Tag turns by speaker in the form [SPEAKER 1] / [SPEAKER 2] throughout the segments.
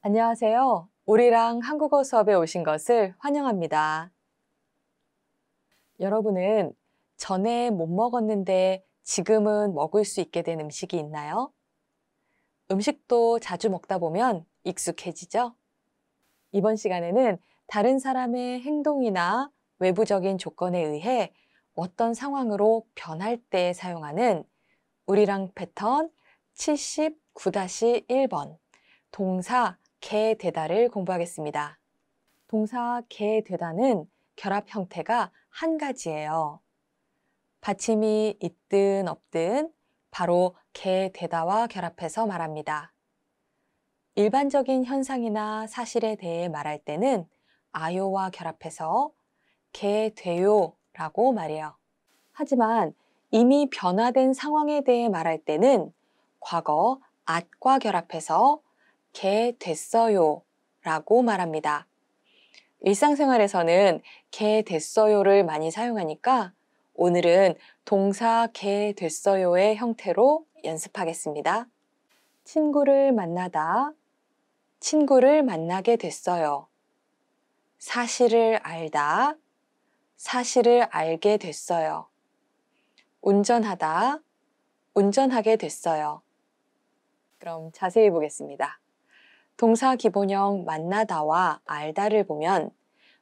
[SPEAKER 1] 안녕하세요. 우리랑 한국어 수업에 오신 것을 환영합니다. 여러분은 전에 못 먹었는데 지금은 먹을 수 있게 된 음식이 있나요? 음식도 자주 먹다 보면 익숙해지죠? 이번 시간에는 다른 사람의 행동이나 외부적인 조건에 의해 어떤 상황으로 변할 때 사용하는 우리랑 패턴 79-1번 동사 개되다를 공부하겠습니다. 동사 개되다는 결합 형태가 한 가지예요. 받침이 있든 없든 바로 개되다와 결합해서 말합니다. 일반적인 현상이나 사실에 대해 말할 때는 아요와 결합해서 개돼요라고 말해요. 하지만 이미 변화된 상황에 대해 말할 때는 과거 앗과 결합해서 개 됐어요 라고 말합니다. 일상생활에서는 개 됐어요를 많이 사용하니까 오늘은 동사 개 됐어요의 형태로 연습하겠습니다. 친구를 만나다, 친구를 만나게 됐어요. 사실을 알다, 사실을 알게 됐어요. 운전하다, 운전하게 됐어요. 그럼 자세히 보겠습니다. 동사 기본형 만나다와 알다를 보면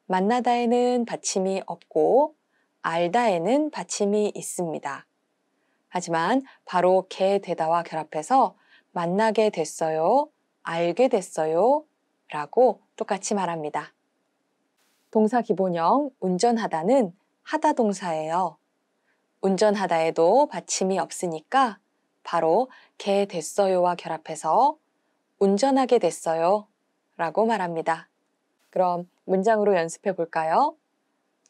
[SPEAKER 1] 만나다에는 받침이 없고 알다에는 받침이 있습니다. 하지만 바로 게 되다와 결합해서 만나게 됐어요, 알게 됐어요 라고 똑같이 말합니다. 동사 기본형 운전하다는 하다 동사예요. 운전하다에도 받침이 없으니까 바로 게 됐어요와 결합해서 운전하게 됐어요. 라고 말합니다. 그럼 문장으로 연습해 볼까요?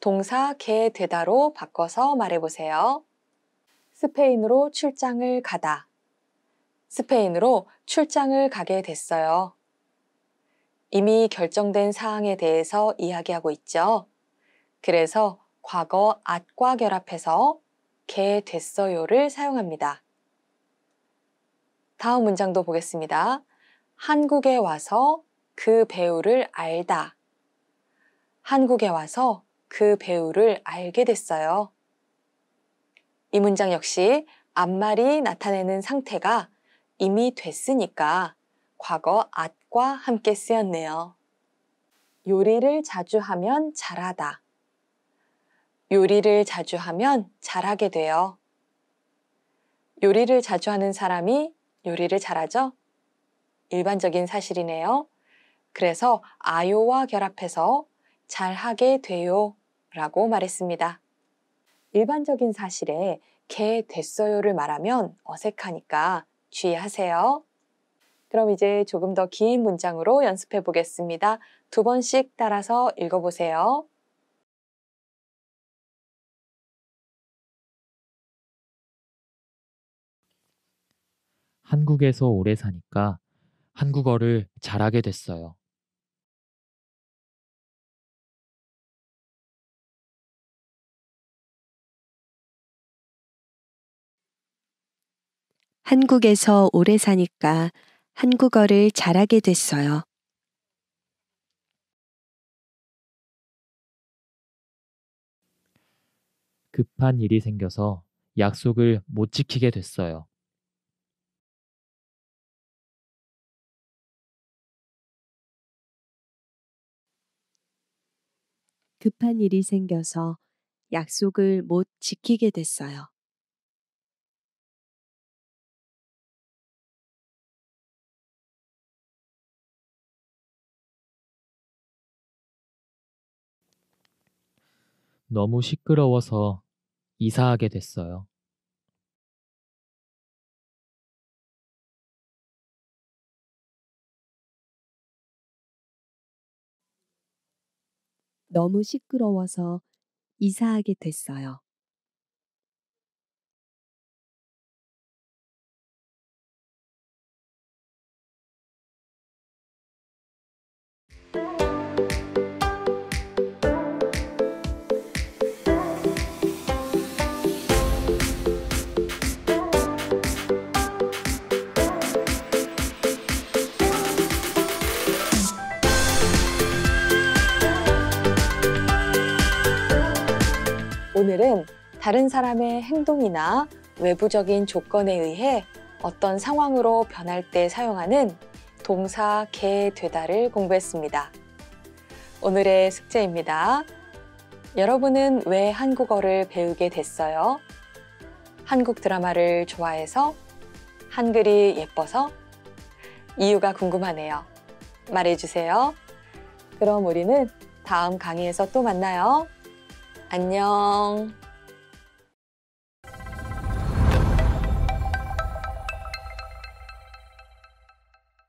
[SPEAKER 1] 동사 게 되다로 바꿔서 말해 보세요. 스페인으로 출장을 가다. 스페인으로 출장을 가게 됐어요. 이미 결정된 사항에 대해서 이야기하고 있죠. 그래서 과거 앗과 결합해서 게 됐어요를 사용합니다. 다음 문장도 보겠습니다. 한국에 와서 그 배우를 알다. 한국에 와서 그 배우를 알게 됐어요. 이 문장 역시 앞말이 나타내는 상태가 이미 됐으니까 과거 at과 함께 쓰였네요. 요리를 자주 하면 잘하다. 요리를 자주 하면 잘하게 돼요. 요리를 자주 하는 사람이 요리를 잘하죠? 일반적인 사실이네요. 그래서 아요와 결합해서 잘하게 돼요 라고 말했습니다. 일반적인 사실에 개 됐어요를 말하면 어색하니까 주의하세요. 그럼 이제 조금 더 긴 문장으로 연습해 보겠습니다. 두 번씩 따라서 읽어보세요.
[SPEAKER 2] 한국에서 오래 사니까 한국어를 잘하게 됐어요. 한국에서 오래 사니까 한국어를 잘하게 됐어요. 급한 일이 생겨서 약속을 못 지키게 됐어요. 급한 일이 생겨서 약속을 못 지키게 됐어요. 너무 시끄러워서 이사하게 됐어요. 너무 시끄러워서 이사하게 됐어요.
[SPEAKER 1] 오늘은 다른 사람의 행동이나 외부적인 조건에 의해 어떤 상황으로 변할 때 사용하는 동사 개 되다를 공부했습니다. 오늘의 숙제입니다. 여러분은 왜 한국어를 배우게 됐어요? 한국 드라마를 좋아해서? 한글이 예뻐서? 이유가 궁금하네요. 말해주세요. 그럼 우리는 다음 강의에서 또 만나요. 안녕.